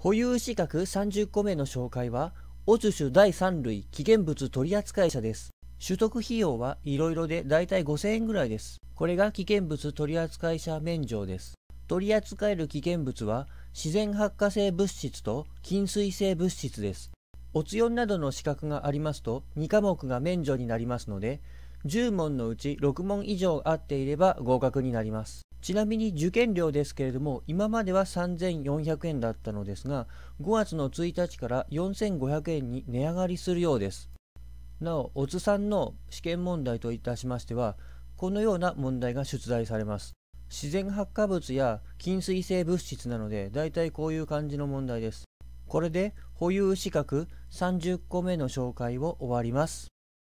保有資格30個目の紹介は、オズ種第3類危険物取扱者です。取得費用はいろいろでだいたい5000円ぐらいです。これが危険物取扱者免除です。取り扱える危険物は自然発火性物質と金水性物質です。おンなどの資格がありますと2科目が免除になりますので、10問のうち6問以上合っていれば合格になりますちなみに受験料ですけれども今までは3400円だったのですが5月の1日から4500円に値上がりするようですなおおつさんの試験問題といたしましてはこのような問題が出題されます自然発火物や金水性物質なのでだいたいこういう感じの問題ですこれで保有資格30個目の紹介を終わります